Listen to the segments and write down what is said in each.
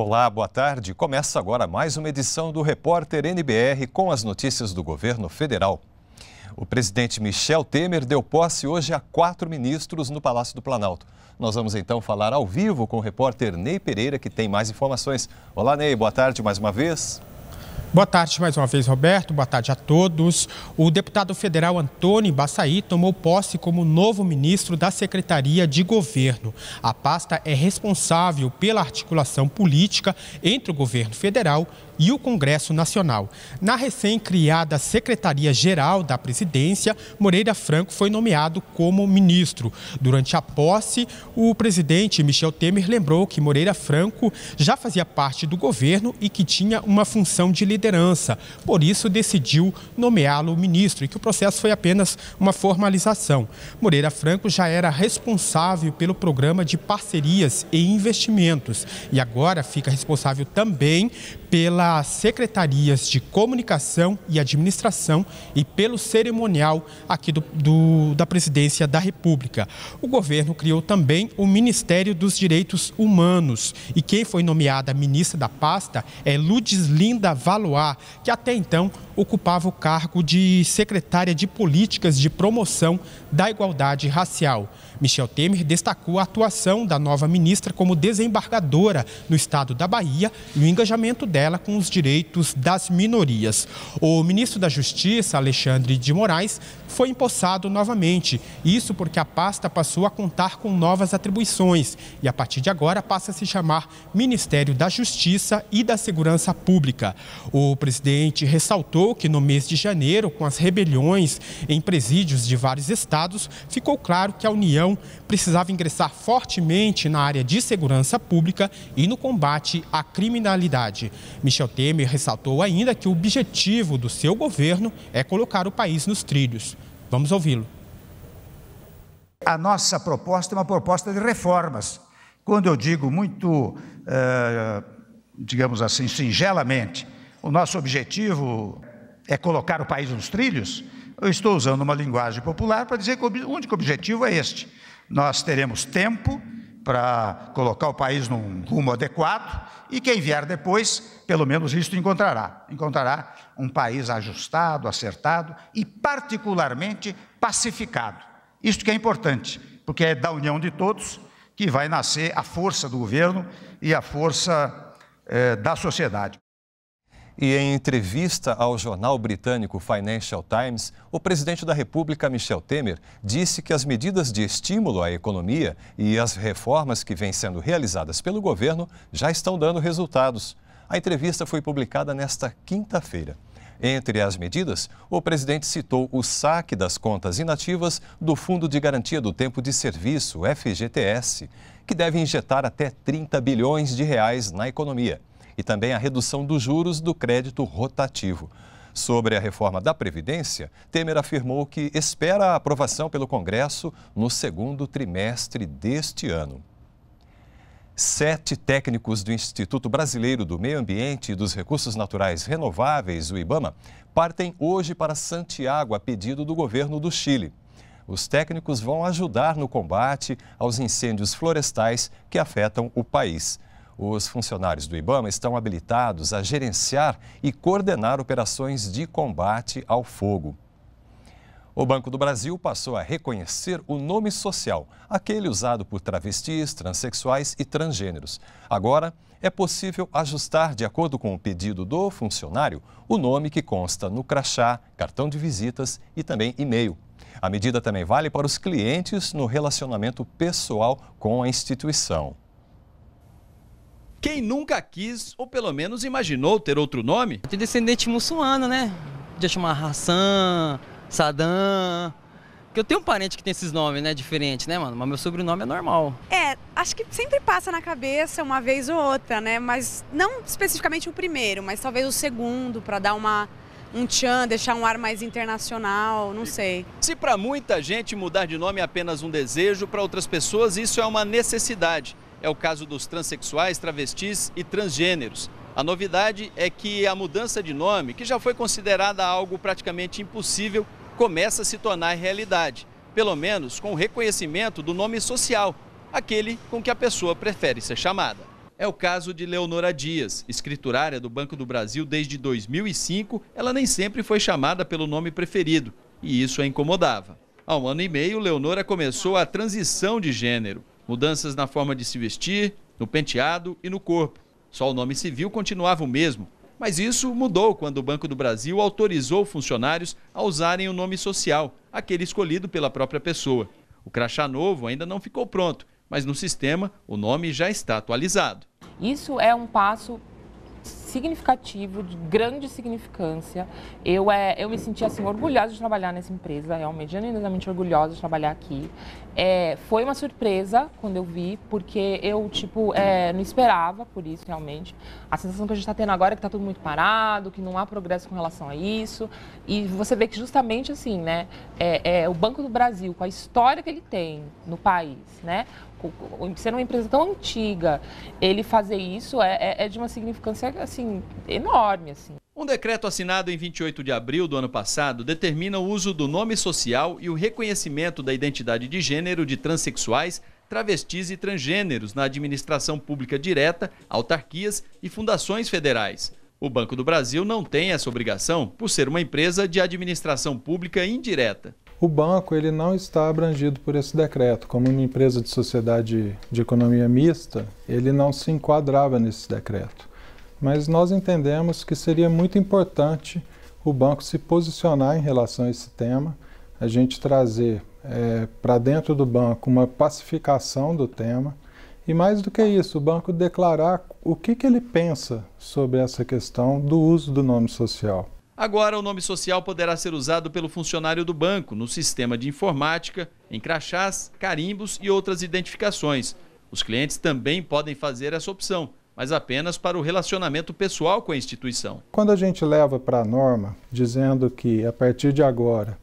Olá, boa tarde. Começa agora mais uma edição do Repórter NBR com as notícias do governo federal. O presidente Michel Temer deu posse hoje a quatro ministros no Palácio do Planalto. Nós vamos então falar ao vivo com o repórter Ney Pereira, que tem mais informações. Olá, Ney, boa tarde mais uma vez. Boa tarde mais uma vez, Roberto. Boa tarde a todos. O deputado federal Antônio Baçaí tomou posse como novo ministro da Secretaria de Governo. A pasta é responsável pela articulação política entre o governo federal e o Congresso Nacional. Na recém-criada Secretaria-Geral da Presidência, Moreira Franco foi nomeado como ministro. Durante a posse, o presidente Michel Temer lembrou que Moreira Franco já fazia parte do governo e que tinha uma função de liderança. Por isso, decidiu nomeá-lo ministro e que o processo foi apenas uma formalização. Moreira Franco já era responsável pelo programa de parcerias e investimentos e agora fica responsável também pelas secretarias de comunicação e administração e pelo cerimonial aqui do, do, da presidência da República. O governo criou também o Ministério dos Direitos Humanos e quem foi nomeada ministra da pasta é Ludeslinda Valois, que até então ocupava o cargo de secretária de Políticas de Promoção da Igualdade Racial. Michel Temer destacou a atuação da nova ministra como desembargadora no estado da Bahia e o engajamento dela com os direitos das minorias. O ministro da Justiça, Alexandre de Moraes, foi empossado novamente. Isso porque a pasta passou a contar com novas atribuições e, a partir de agora, passa a se chamar Ministério da Justiça e da Segurança Pública. O presidente ressaltou que, no mês de janeiro, com as rebeliões em presídios de vários estados, ficou claro que a União União precisava ingressar fortemente na área de segurança pública e no combate à criminalidade. Michel Temer ressaltou ainda que o objetivo do seu governo é colocar o país nos trilhos. Vamos ouvi-lo. A nossa proposta é uma proposta de reformas. Quando eu digo muito, eh, digamos assim, singelamente, o nosso objetivo é colocar o país nos trilhos, eu estou usando uma linguagem popular para dizer que o único objetivo é este. Nós teremos tempo para colocar o país num rumo adequado e quem vier depois, pelo menos isto encontrará. Encontrará um país ajustado, acertado e particularmente pacificado. Isto que é importante, porque é da união de todos que vai nascer a força do governo e a força eh, da sociedade. E em entrevista ao jornal britânico Financial Times, o presidente da República, Michel Temer, disse que as medidas de estímulo à economia e as reformas que vêm sendo realizadas pelo governo já estão dando resultados. A entrevista foi publicada nesta quinta-feira. Entre as medidas, o presidente citou o saque das contas inativas do Fundo de Garantia do Tempo de Serviço, FGTS, que deve injetar até 30 bilhões de reais na economia e também a redução dos juros do crédito rotativo. Sobre a reforma da Previdência, Temer afirmou que espera a aprovação pelo Congresso no segundo trimestre deste ano. Sete técnicos do Instituto Brasileiro do Meio Ambiente e dos Recursos Naturais Renováveis, o IBAMA, partem hoje para Santiago a pedido do governo do Chile. Os técnicos vão ajudar no combate aos incêndios florestais que afetam o país. Os funcionários do IBAMA estão habilitados a gerenciar e coordenar operações de combate ao fogo. O Banco do Brasil passou a reconhecer o nome social, aquele usado por travestis, transexuais e transgêneros. Agora, é possível ajustar, de acordo com o pedido do funcionário, o nome que consta no crachá, cartão de visitas e também e-mail. A medida também vale para os clientes no relacionamento pessoal com a instituição. Quem nunca quis, ou pelo menos imaginou ter outro nome? De descendente muçulmano, né? Podia chamar Hassan, Saddam. Que eu tenho um parente que tem esses nomes, né? Diferente, né, mano? Mas meu sobrenome é normal. É, acho que sempre passa na cabeça uma vez ou outra, né? Mas não especificamente o primeiro, mas talvez o segundo, para dar uma um tchan, deixar um ar mais internacional, não sei. Se para muita gente mudar de nome é apenas um desejo, para outras pessoas isso é uma necessidade. É o caso dos transexuais, travestis e transgêneros. A novidade é que a mudança de nome, que já foi considerada algo praticamente impossível, começa a se tornar realidade, pelo menos com o reconhecimento do nome social, aquele com que a pessoa prefere ser chamada. É o caso de Leonora Dias, escriturária do Banco do Brasil desde 2005. Ela nem sempre foi chamada pelo nome preferido e isso a incomodava. Há um ano e meio, Leonora começou a transição de gênero mudanças na forma de se vestir, no penteado e no corpo. Só o nome civil continuava o mesmo, mas isso mudou quando o Banco do Brasil autorizou funcionários a usarem o nome social, aquele escolhido pela própria pessoa. O crachá novo ainda não ficou pronto, mas no sistema o nome já está atualizado. Isso é um passo significativo, de grande significância. Eu, é, eu me senti assim orgulhosa de trabalhar nessa empresa, realmente, é genuinamente orgulhosa de trabalhar aqui. É, foi uma surpresa quando eu vi, porque eu, tipo, é, não esperava por isso, realmente. A sensação que a gente está tendo agora é que está tudo muito parado, que não há progresso com relação a isso. E você vê que justamente, assim, né, é, é o Banco do Brasil, com a história que ele tem no país, né, ser uma empresa tão antiga, ele fazer isso é, é, é, de uma significância assim enorme assim. Um decreto assinado em 28 de abril do ano passado determina o uso do nome social e o reconhecimento da identidade de gênero de transexuais, travestis e transgêneros na administração pública direta, autarquias e fundações federais. O Banco do Brasil não tem essa obrigação por ser uma empresa de administração pública indireta. O banco ele não está abrangido por esse decreto. Como uma empresa de sociedade de economia mista, ele não se enquadrava nesse decreto. Mas nós entendemos que seria muito importante o banco se posicionar em relação a esse tema, a gente trazer é, para dentro do banco uma pacificação do tema. E mais do que isso, o banco declarar o que, que ele pensa sobre essa questão do uso do nome social. Agora, o nome social poderá ser usado pelo funcionário do banco no sistema de informática, em crachás, carimbos e outras identificações. Os clientes também podem fazer essa opção, mas apenas para o relacionamento pessoal com a instituição. Quando a gente leva para a norma, dizendo que a partir de agora,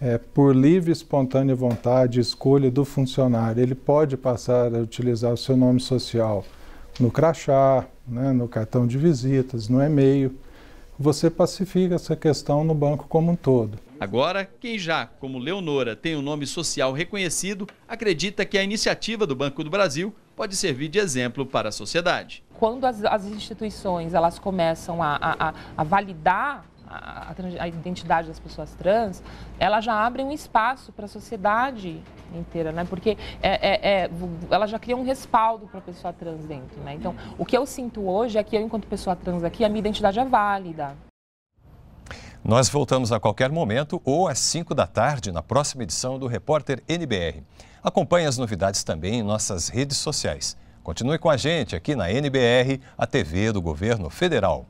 é, por livre, e espontânea vontade, escolha do funcionário, ele pode passar a utilizar o seu nome social no crachá, né, no cartão de visitas, no e-mail você pacifica essa questão no banco como um todo. Agora, quem já, como Leonora, tem um nome social reconhecido, acredita que a iniciativa do Banco do Brasil pode servir de exemplo para a sociedade. Quando as, as instituições elas começam a, a, a validar a, a, identidade das pessoas trans, ela já abre um espaço para a sociedade inteira, né? Porque é, é, é, ela já cria um respaldo para a pessoa trans dentro, né? Então, o que eu sinto hoje é que eu, enquanto pessoa trans aqui, a minha identidade é válida. Nós voltamos a qualquer momento ou às 5 da tarde na próxima edição do Repórter NBR. Acompanhe as novidades também em nossas redes sociais. Continue com a gente aqui na NBR, a TV do Governo Federal.